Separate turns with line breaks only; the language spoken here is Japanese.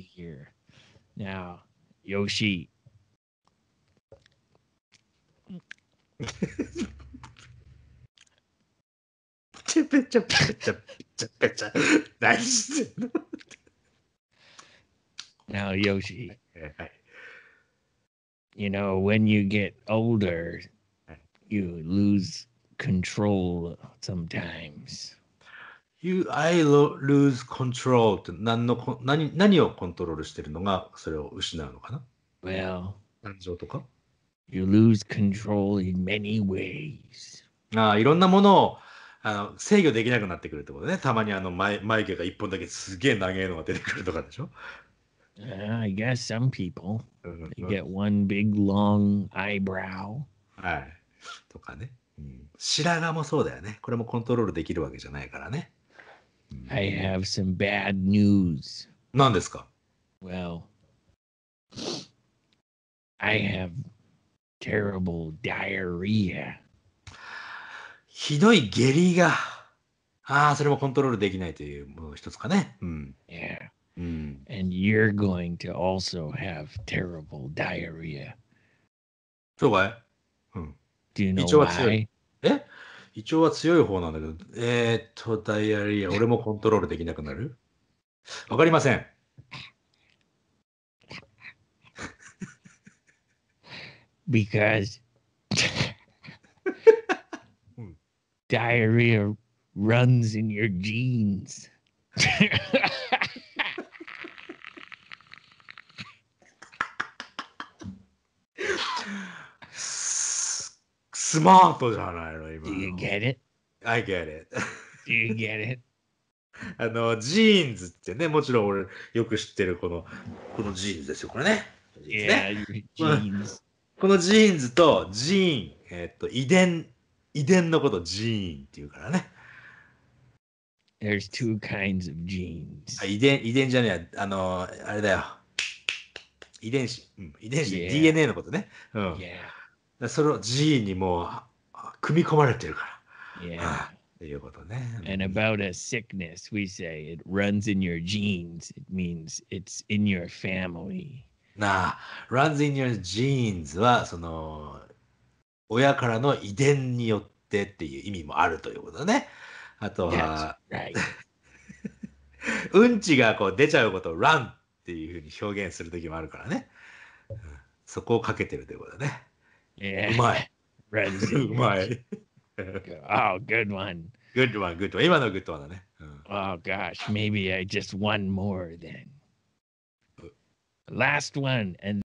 here. Now, Yoshi. That's now Yoshi. You know, when you get older, you lose control sometimes. You, I lose
control って何のこ何何をコントロールしてるのがそれを失うのかな Well, 感情とか You lose control in many ways. ああいろんなものをあの制御できなくなってくるってことね。たまにあの眉眉毛が一本だけすげえ長いのが出てくるとかでしょ
Uh, I guess some people they get one big long eyebrow. はい。とかね、う
ん。白髪もそうだよね。これもコントロールできるわけじゃないからね。I have
some bad news. 何ですか Well, I have terrible diarrhea.
ひどい下痢が。ああ、それもコントロールできないというもの
一つかね。うん。Yeah. Ah, うん。And mm. you're going to also have terrible diarrhea. what? Hmm. Do you know why?
え eh? 胃腸は強い方なんだけど、えー、っと、ダイアリア、俺もコントロールできなくなるわかりません。
Because diarrhea runs in your genes.
スマートじゃないの、今の。Do you get it?I get it.Do you get it? あの、ジーンズってね、もちろん俺よく知ってるこの、このジーンズですよ、これね。yeah, このジーンズとジーン、えー、と、遺伝、遺伝のことジーンっていうからね。There's two kinds of genes. 遺伝、遺伝じゃねえあの、あれだよ。遺伝子、うん、遺伝子、yeah. DNA のことね。うん。Yeah. その寺院にも組
み込まれてるから。Yeah. ということね。And about a sickness, we say it runs in your genes. It means it's in your family. なあ、
runs in your genes はその親からの遺伝によってっていう意味もあるということね。あとは、right. うんちがこう出ちゃうことを run っていうふうに表現するときもあるからね。そこをかけてるということね。My
Oh, good one. Good one, good one. Eh? Uh. Oh gosh, maybe I uh, just one more then. Uh. Last one, and